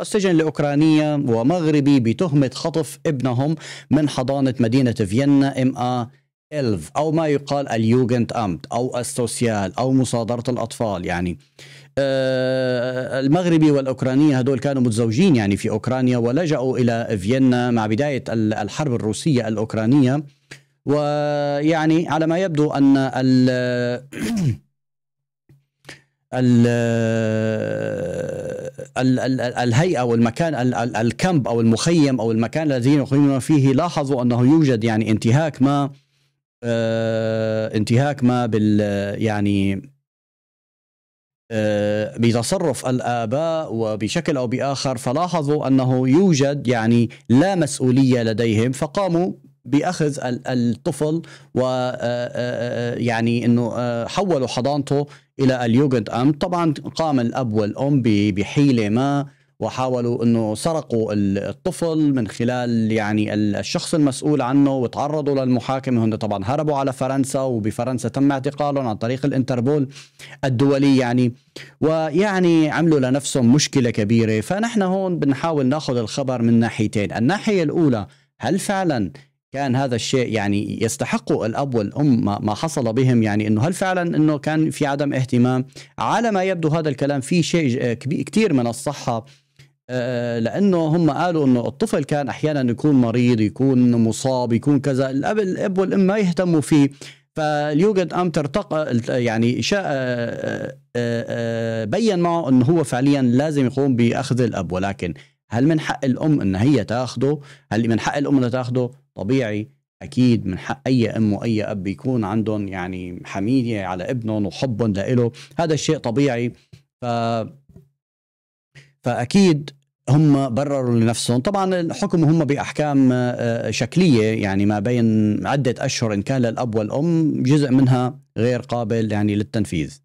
السجن الأوكرانية ومغربي بتهمة خطف ابنهم من حضانة مدينة فيينا ا 11 أو ما يقال اليوجنت أمت أو السوسيال أو مصادرة الأطفال يعني آه، المغربي والأوكرانية هدول كانوا متزوجين يعني في أوكرانيا ولجأوا إلى فيينا مع بداية الحرب الروسية الأوكرانية ويعني على ما يبدو أن ال ال ال الهيئه والمكان ال الكامب او المخيم او المكان الذي يقيمون فيه لاحظوا انه يوجد يعني انتهاك ما آه انتهاك ما بال يعني آه بتصرف الاباء وبشكل او باخر فلاحظوا انه يوجد يعني لا مسؤوليه لديهم فقاموا باخذ الطفل و آه، آه، آه، يعني انه حولوا حضانته الى اليوجند ام طبعا قام الاب والام بحيله ما وحاولوا انه سرقوا الطفل من خلال يعني الشخص المسؤول عنه وتعرضوا للمحاكمه هن طبعا هربوا على فرنسا وبفرنسا تم اعتقالهم عن طريق الانتربول الدولي يعني ويعني عملوا لنفسهم مشكله كبيره فنحن هون بنحاول ناخذ الخبر من ناحيتين الناحيه الاولى هل فعلا كان هذا الشيء يعني يستحق الاب والام ما حصل بهم يعني انه هل فعلا انه كان في عدم اهتمام على ما يبدو هذا الكلام في شيء كبير كثير من الصحه آه، لانه هم قالوا انه الطفل كان احيانا يكون مريض يكون مصاب يكون كذا الاب الاب والام ما يهتموا فيه فاليوجد ام ترتقى يعني شاء آه، آه، بين معه انه هو فعليا لازم يقوم باخذ الاب ولكن هل من حق الام ان هي تاخده؟ هل من حق الام انها تاخده؟ طبيعي اكيد من حق اي ام واي اب يكون عندهم يعني حميه يعني على ابنهم وحبهم لإله هذا الشيء طبيعي ف فاكيد هم برروا لنفسهم طبعا الحكم هم باحكام آه، آه، شكليه يعني ما بين عده اشهر ان كان للاب والام جزء منها غير قابل يعني للتنفيذ